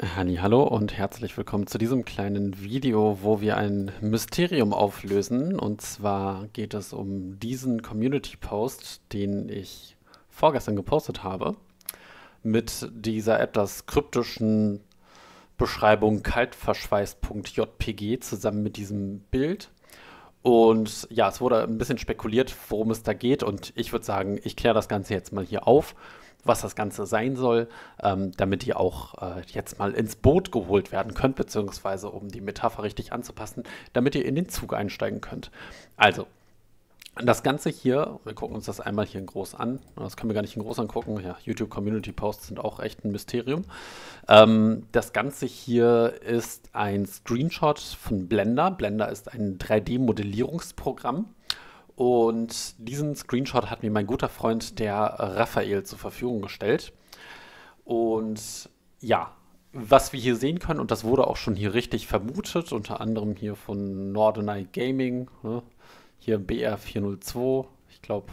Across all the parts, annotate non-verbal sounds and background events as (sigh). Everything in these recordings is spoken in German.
Hani, Hallo und herzlich willkommen zu diesem kleinen Video, wo wir ein Mysterium auflösen. Und zwar geht es um diesen Community-Post, den ich vorgestern gepostet habe, mit dieser etwas kryptischen Beschreibung kaltverschweiß.jpg zusammen mit diesem Bild. Und ja, es wurde ein bisschen spekuliert, worum es da geht. Und ich würde sagen, ich kläre das Ganze jetzt mal hier auf was das Ganze sein soll, ähm, damit ihr auch äh, jetzt mal ins Boot geholt werden könnt, beziehungsweise um die Metapher richtig anzupassen, damit ihr in den Zug einsteigen könnt. Also, das Ganze hier, wir gucken uns das einmal hier in groß an. Das können wir gar nicht in groß angucken. Ja, YouTube Community Posts sind auch echt ein Mysterium. Ähm, das Ganze hier ist ein Screenshot von Blender. Blender ist ein 3D-Modellierungsprogramm. Und diesen Screenshot hat mir mein guter Freund, der Raphael, zur Verfügung gestellt. Und ja, was wir hier sehen können, und das wurde auch schon hier richtig vermutet, unter anderem hier von Nordenite Gaming, ne? hier BR402, ich glaube,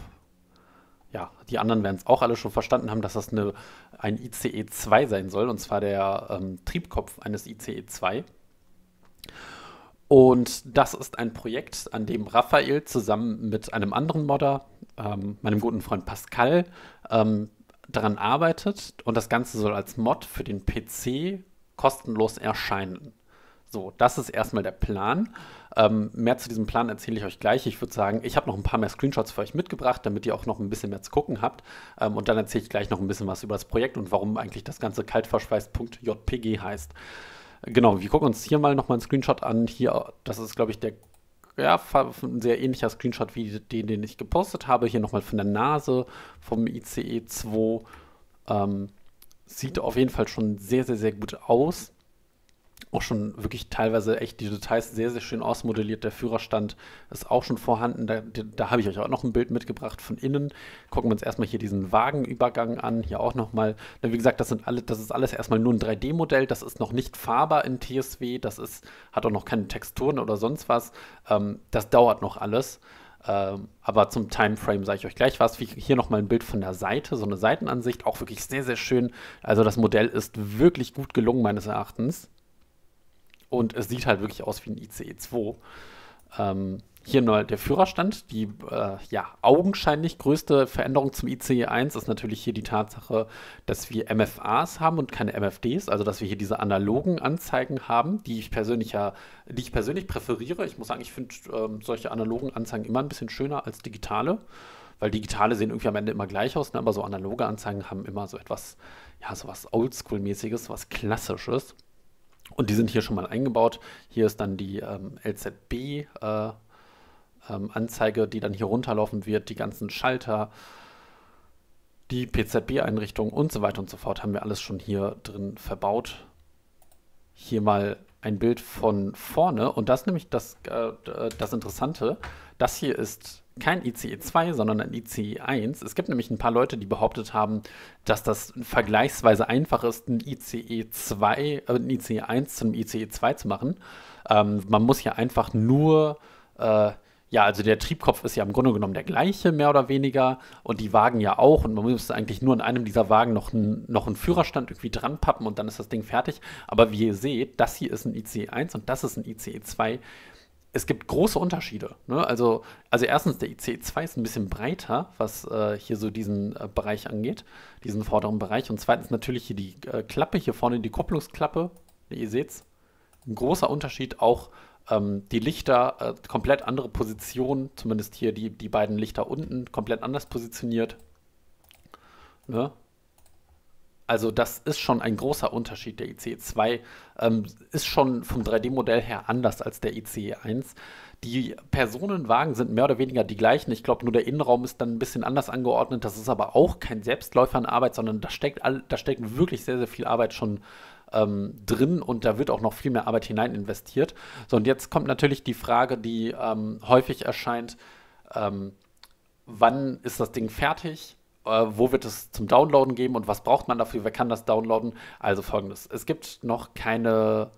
ja, die anderen werden es auch alle schon verstanden haben, dass das eine, ein ICE 2 sein soll, und zwar der ähm, Triebkopf eines ICE 2. Und das ist ein Projekt, an dem Raphael zusammen mit einem anderen Modder, ähm, meinem guten Freund Pascal, ähm, daran arbeitet. Und das Ganze soll als Mod für den PC kostenlos erscheinen. So, das ist erstmal der Plan. Ähm, mehr zu diesem Plan erzähle ich euch gleich. Ich würde sagen, ich habe noch ein paar mehr Screenshots für euch mitgebracht, damit ihr auch noch ein bisschen mehr zu gucken habt. Ähm, und dann erzähle ich gleich noch ein bisschen was über das Projekt und warum eigentlich das Ganze kaltverschweiß.jpg heißt. Genau, wir gucken uns hier mal nochmal einen Screenshot an. Hier, das ist, glaube ich, der ja, ein sehr ähnlicher Screenshot wie den, den ich gepostet habe. Hier nochmal von der Nase vom ICE 2. Ähm, sieht auf jeden Fall schon sehr, sehr, sehr gut aus auch schon wirklich teilweise echt die Details sehr, sehr schön ausmodelliert. Der Führerstand ist auch schon vorhanden. Da, da habe ich euch auch noch ein Bild mitgebracht von innen. Gucken wir uns erstmal hier diesen Wagenübergang an. Hier auch nochmal. Wie gesagt, das, sind alle, das ist alles erstmal nur ein 3D-Modell. Das ist noch nicht fahrbar in TSW. Das ist, hat auch noch keine Texturen oder sonst was. Ähm, das dauert noch alles. Ähm, aber zum Timeframe sage ich euch gleich was. Hier nochmal ein Bild von der Seite, so eine Seitenansicht, auch wirklich sehr, sehr schön. Also das Modell ist wirklich gut gelungen meines Erachtens und es sieht halt wirklich aus wie ein ICE-2. Ähm, hier neu der Führerstand. Die äh, ja, augenscheinlich größte Veränderung zum ICE 1 ist natürlich hier die Tatsache, dass wir MFAs haben und keine MFDs, also dass wir hier diese analogen Anzeigen haben, die ich persönlich ja, die ich persönlich präferiere. Ich muss sagen, ich finde ähm, solche analogen Anzeigen immer ein bisschen schöner als digitale, weil digitale sehen irgendwie am Ende immer gleich aus, ne? aber so analoge Anzeigen haben immer so etwas, ja, so was Oldschool-mäßiges, was Klassisches. Und die sind hier schon mal eingebaut. Hier ist dann die ähm, LZB. Äh, ähm, Anzeige, die dann hier runterlaufen wird, die ganzen Schalter, die PZB-Einrichtung und so weiter und so fort haben wir alles schon hier drin verbaut. Hier mal ein Bild von vorne und das ist nämlich das, äh, äh das Interessante. Das hier ist kein ICE 2, sondern ein ICE 1. Es gibt nämlich ein paar Leute, die behauptet haben, dass das vergleichsweise einfach ist, ein ICE 2, äh, ein ICE 1 zum ICE 2 zu machen. Ähm, man muss ja einfach nur äh, ja, also der Triebkopf ist ja im Grunde genommen der gleiche, mehr oder weniger. Und die Wagen ja auch. Und man muss eigentlich nur an einem dieser Wagen noch, ein, noch einen Führerstand irgendwie dran pappen und dann ist das Ding fertig. Aber wie ihr seht, das hier ist ein ICE 1 und das ist ein ICE 2 es gibt große Unterschiede. Ne? Also, also erstens, der IC2 ist ein bisschen breiter, was äh, hier so diesen äh, Bereich angeht, diesen vorderen Bereich. Und zweitens natürlich hier die äh, Klappe, hier vorne die Kopplungsklappe, ihr seht es, ein großer Unterschied, auch ähm, die Lichter, äh, komplett andere Position, zumindest hier die, die beiden Lichter unten, komplett anders positioniert. Ne? Also das ist schon ein großer Unterschied. Der ICE-2 ähm, ist schon vom 3D-Modell her anders als der ICE-1. Die Personenwagen sind mehr oder weniger die gleichen. Ich glaube, nur der Innenraum ist dann ein bisschen anders angeordnet. Das ist aber auch kein Selbstläufer an Arbeit, sondern da steckt, all, da steckt wirklich sehr, sehr viel Arbeit schon ähm, drin und da wird auch noch viel mehr Arbeit hinein investiert. So, und jetzt kommt natürlich die Frage, die ähm, häufig erscheint, ähm, wann ist das Ding fertig? Äh, wo wird es zum Downloaden geben und was braucht man dafür, wer kann das downloaden. Also folgendes, es gibt noch keine,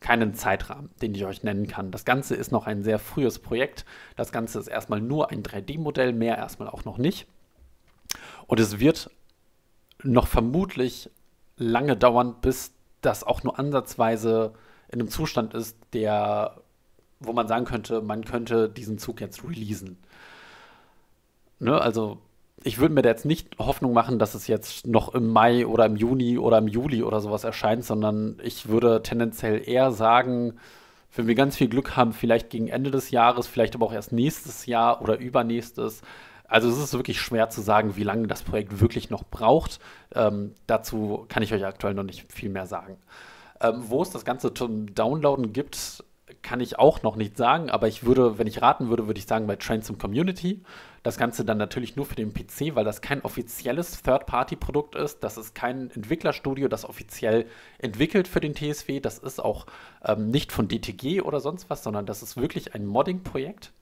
keinen Zeitrahmen, den ich euch nennen kann. Das Ganze ist noch ein sehr frühes Projekt. Das Ganze ist erstmal nur ein 3D-Modell, mehr erstmal auch noch nicht. Und es wird noch vermutlich lange dauern, bis das auch nur ansatzweise in einem Zustand ist, der, wo man sagen könnte, man könnte diesen Zug jetzt releasen. Ne, also ich würde mir da jetzt nicht Hoffnung machen, dass es jetzt noch im Mai oder im Juni oder im Juli oder sowas erscheint, sondern ich würde tendenziell eher sagen, wenn wir ganz viel Glück haben, vielleicht gegen Ende des Jahres, vielleicht aber auch erst nächstes Jahr oder übernächstes. Also es ist wirklich schwer zu sagen, wie lange das Projekt wirklich noch braucht. Ähm, dazu kann ich euch aktuell noch nicht viel mehr sagen. Ähm, wo es das Ganze zum Downloaden gibt, kann ich auch noch nicht sagen, aber ich würde, wenn ich raten würde, würde ich sagen bei Transom Community. Das Ganze dann natürlich nur für den PC, weil das kein offizielles Third-Party-Produkt ist. Das ist kein Entwicklerstudio, das offiziell entwickelt für den TSW. Das ist auch ähm, nicht von DTG oder sonst was, sondern das ist wirklich ein Modding-Projekt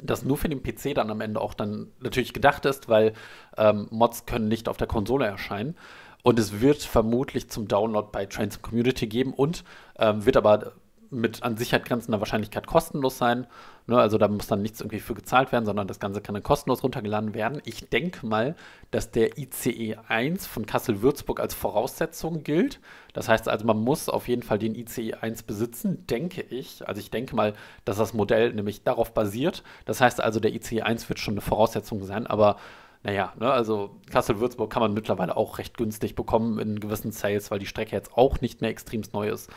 das nur für den PC dann am Ende auch dann natürlich gedacht ist, weil ähm, Mods können nicht auf der Konsole erscheinen. Und es wird vermutlich zum Download bei Trans Community geben und ähm, wird aber mit an Sicherheit halt grenzender Wahrscheinlichkeit kostenlos sein. Ne, also da muss dann nichts irgendwie für gezahlt werden, sondern das Ganze kann dann kostenlos runtergeladen werden. Ich denke mal, dass der ICE 1 von Kassel-Würzburg als Voraussetzung gilt. Das heißt also, man muss auf jeden Fall den ICE 1 besitzen, denke ich. Also ich denke mal, dass das Modell nämlich darauf basiert. Das heißt also, der ICE 1 wird schon eine Voraussetzung sein, aber naja, ne, also Kassel-Würzburg kann man mittlerweile auch recht günstig bekommen in gewissen Sales, weil die Strecke jetzt auch nicht mehr extremst neu ist.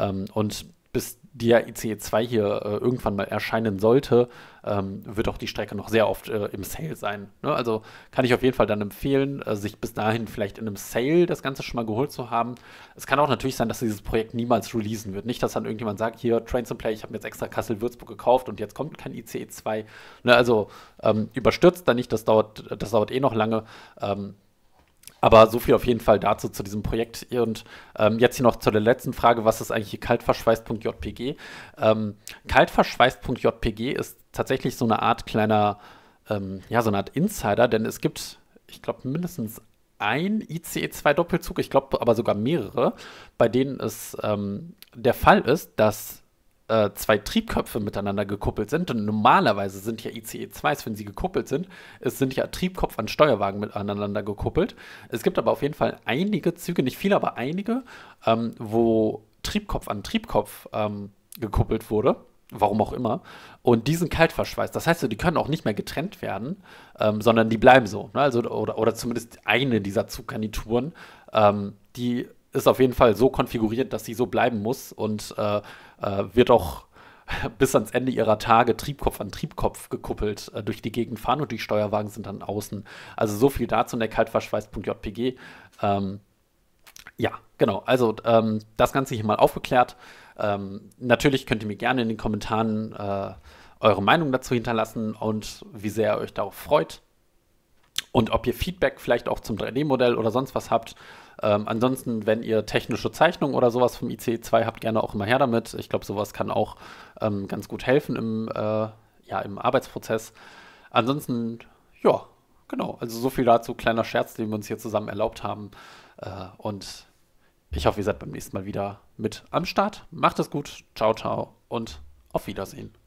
Ähm, und bis der ICE 2 hier äh, irgendwann mal erscheinen sollte, ähm, wird auch die Strecke noch sehr oft äh, im Sale sein. Ne? Also kann ich auf jeden Fall dann empfehlen, äh, sich bis dahin vielleicht in einem Sale das Ganze schon mal geholt zu haben. Es kann auch natürlich sein, dass dieses Projekt niemals releasen wird. Nicht, dass dann irgendjemand sagt, hier, Trains and Play, ich habe jetzt extra Kassel-Würzburg gekauft und jetzt kommt kein ICE 2. Ne? Also ähm, überstürzt da nicht, das dauert, das dauert eh noch lange. Ähm, aber so viel auf jeden Fall dazu zu diesem Projekt. Und ähm, jetzt hier noch zu der letzten Frage, was ist eigentlich kaltverschweißt.jpg? Ähm, kaltverschweißt.jpg ist tatsächlich so eine Art kleiner, ähm, ja, so eine Art Insider, denn es gibt, ich glaube, mindestens ein ICE-2-Doppelzug, ich glaube aber sogar mehrere, bei denen es ähm, der Fall ist, dass äh, zwei Triebköpfe miteinander gekuppelt sind, und normalerweise sind ja ICE-2s, wenn sie gekuppelt sind, es sind ja Triebkopf an Steuerwagen miteinander gekuppelt. Es gibt aber auf jeden Fall einige Züge, nicht viele, aber einige, ähm, wo Triebkopf an Triebkopf ähm, gekuppelt wurde warum auch immer, und die sind kalt verschweißt. Das heißt, die können auch nicht mehr getrennt werden, ähm, sondern die bleiben so. Ne? Also, oder, oder zumindest eine dieser Zuggarnituren, ähm, die ist auf jeden Fall so konfiguriert, dass sie so bleiben muss und äh, äh wird auch (laughs) bis ans Ende ihrer Tage Triebkopf an Triebkopf gekuppelt äh, durch die Gegend fahren und die Steuerwagen sind dann außen. Also so viel dazu in der kaltverschweiß.jpg. Ähm, ja, genau. Also ähm, das Ganze hier mal aufgeklärt. Ähm, natürlich könnt ihr mir gerne in den Kommentaren äh, eure Meinung dazu hinterlassen und wie sehr ihr euch darauf freut. Und ob ihr Feedback vielleicht auch zum 3D-Modell oder sonst was habt. Ähm, ansonsten, wenn ihr technische Zeichnungen oder sowas vom IC2 e habt, gerne auch immer her damit. Ich glaube, sowas kann auch ähm, ganz gut helfen im, äh, ja, im Arbeitsprozess. Ansonsten, ja, genau. Also so viel dazu, kleiner Scherz, den wir uns hier zusammen erlaubt haben. Äh, und ich hoffe, ihr seid beim nächsten Mal wieder mit am Start. Macht es gut, ciao, ciao und auf Wiedersehen.